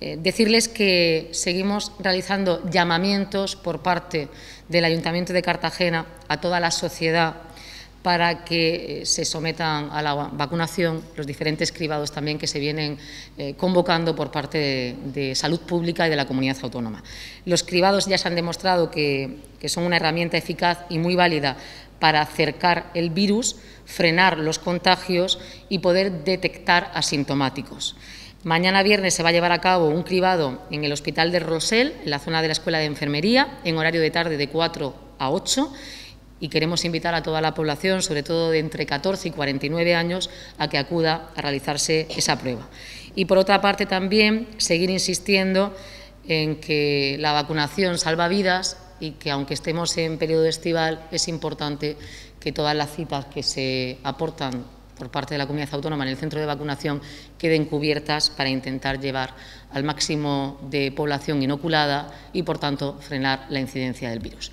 Eh, decirles que seguimos realizando llamamientos por parte del Ayuntamiento de Cartagena a toda la sociedad para que eh, se sometan a la vacunación los diferentes cribados también que se vienen eh, convocando por parte de, Salud Pública y de la comunidad autónoma. Los cribados ya se han demostrado que son una herramienta eficaz y muy válida para acercar el virus, frenar los contagios y poder detectar asintomáticos. Mañana viernes se va a llevar a cabo un cribado en el Hospital de Rosell, en la zona de la Escuela de Enfermería, en horario de tarde de 4 a 8 y queremos invitar a toda la población, sobre todo de entre 14 y 49 años, a que acuda a realizarse esa prueba. Y por otra parte también seguir insistiendo en que la vacunación salva vidas y que aunque estemos en periodo estival es importante que todas las cifras que se aportan por parte de la comunidad autónoma en el centro de vacunación queden cubiertas para intentar llevar al máximo de población inoculada y, por tanto, frenar la incidencia del virus.